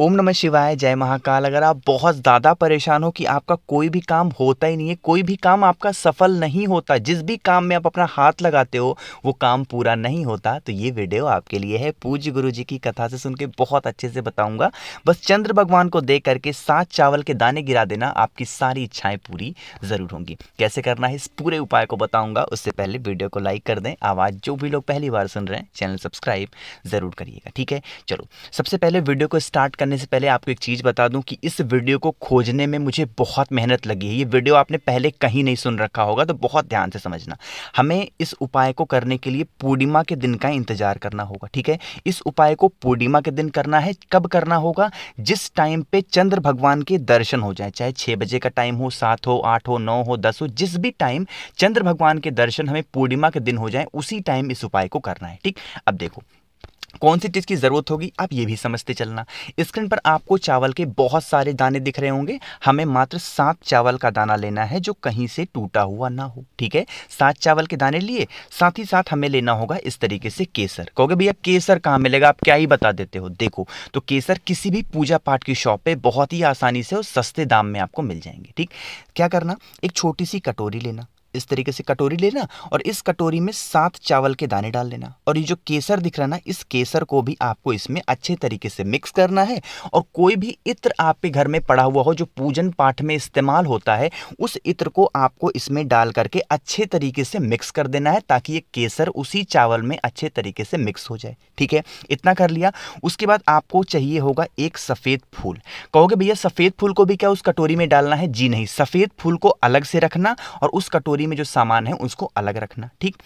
ओम नमः शिवाय जय महाकाल अगर आप बहुत ज़्यादा परेशान हो कि आपका कोई भी काम होता ही नहीं है कोई भी काम आपका सफल नहीं होता जिस भी काम में आप अपना हाथ लगाते हो वो काम पूरा नहीं होता तो ये वीडियो आपके लिए है पूज्य गुरु जी की कथा से सुन के बहुत अच्छे से बताऊंगा बस चंद्र भगवान को देख करके सात चावल के दाने गिरा देना आपकी सारी इच्छाएँ पूरी ज़रूर होंगी कैसे करना है इस पूरे उपाय को बताऊँगा उससे पहले वीडियो को लाइक कर दें आवाज़ जो भी लोग पहली बार सुन रहे हैं चैनल सब्सक्राइब ज़रूर करिएगा ठीक है चलो सबसे पहले वीडियो को स्टार्ट करने से पहले आपको एक चीज़ बता दूं कि इस वीडियो को खोजने में मुझे बहुत मेहनत लगी है ये वीडियो आपने पहले कहीं नहीं सुन रखा होगा तो बहुत ध्यान से समझना हमें इस उपाय को करने के लिए पूर्णिमा के दिन का इंतजार करना होगा ठीक है इस उपाय को पूर्णिमा के दिन करना है कब करना होगा जिस टाइम पे चंद्र भगवान के दर्शन हो जाए चाहे छः बजे का टाइम हो सात हो आठ हो नौ हो दस हो जिस भी टाइम चंद्र भगवान के दर्शन हमें पूर्णिमा के दिन हो जाए उसी टाइम इस उपाय को करना है ठीक अब देखो कौन सी चीज़ की ज़रूरत होगी आप ये भी समझते चलना स्क्रीन पर आपको चावल के बहुत सारे दाने दिख रहे होंगे हमें मात्र सात चावल का दाना लेना है जो कहीं से टूटा हुआ ना हो ठीक है सात चावल के दाने लिए साथ ही साथ हमें लेना होगा इस तरीके से केसर कहोगे भैया केसर कहाँ मिलेगा आप क्या ही बता देते हो देखो तो केसर किसी भी पूजा पाठ की शॉप पर बहुत ही आसानी से और सस्ते दाम में आपको मिल जाएंगे ठीक क्या करना एक छोटी सी कटोरी लेना इस तरीके से कटोरी लेना और इस कटोरी में सात चावल के दाने डाल लेना और ये जो केसर दिख रहा ना इस केसर को भी आपको इसमें अच्छे तरीके से मिक्स करना है और कोई भी इत्र आपके घर में पड़ा हुआ हो जो पूजन पाठ में इस्तेमाल होता है उस इत्र को आपको इसमें डाल करके अच्छे तरीके से मिक्स कर देना है ताकि ये केसर उसी चावल में अच्छे तरीके से मिक्स हो जाए ठीक है इतना कर लिया उसके बाद आपको चाहिए होगा एक सफ़ेद फूल कहोगे भैया सफ़ेद फूल को भी क्या उस कटोरी में डालना है जी नहीं सफ़ेद फूल को अलग से रखना और उस कटोरी कैटेगरी में जो सामान है उसको अलग रखना ठीक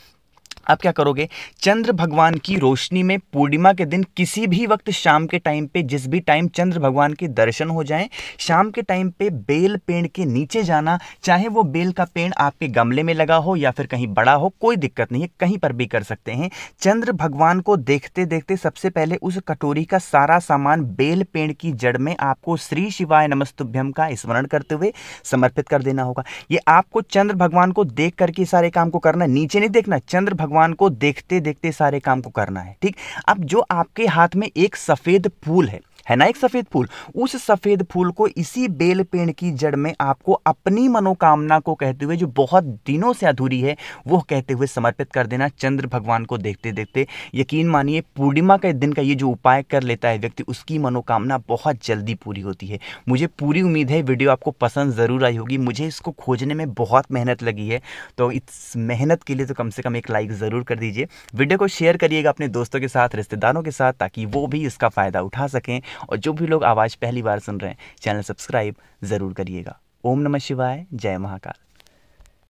आप क्या करोगे चंद्र भगवान की रोशनी में पूर्णिमा के दिन किसी भी वक्त शाम के टाइम पे जिस भी टाइम चंद्र भगवान के दर्शन हो जाएं शाम के टाइम पे बेल पेड़ के नीचे जाना चाहे वो बेल का पेड़ आपके गमले में लगा हो या फिर कहीं बड़ा हो कोई दिक्कत नहीं है कहीं पर भी कर सकते हैं चंद्र भगवान को देखते देखते सबसे पहले उस कटोरी का सारा सामान बेल पेड़ की जड़ में आपको श्री शिवाय नमस्तुभ्यम का स्मरण करते हुए समर्पित कर देना होगा ये आपको चंद्र भगवान को देख करके सारे काम को करना नीचे नहीं देखना चंद्र भगवान भगवान को देखते देखते सारे काम को करना है ठीक अब जो आपके हाथ में एक सफ़ेद फूल है है ना एक सफ़ेद फूल उस सफ़ेद फूल को इसी बेल पेड़ की जड़ में आपको अपनी मनोकामना को कहते हुए जो बहुत दिनों से अधूरी है वो कहते हुए समर्पित कर देना चंद्र भगवान को देखते देखते यकीन मानिए पूर्णिमा के दिन का ये जो उपाय कर लेता है व्यक्ति उसकी मनोकामना बहुत जल्दी पूरी होती है मुझे पूरी उम्मीद है वीडियो आपको पसंद ज़रूर आई होगी मुझे इसको खोजने में बहुत मेहनत लगी है तो इस मेहनत के लिए तो कम से कम एक लाइक ज़रूर कर दीजिए वीडियो को शेयर करिएगा अपने दोस्तों के साथ रिश्तेदारों के साथ ताकि वो भी इसका फ़ायदा उठा सकें और जो भी लोग आवाज़ पहली बार सुन रहे हैं चैनल सब्सक्राइब ज़रूर करिएगा ओम नमः शिवाय जय महाकाल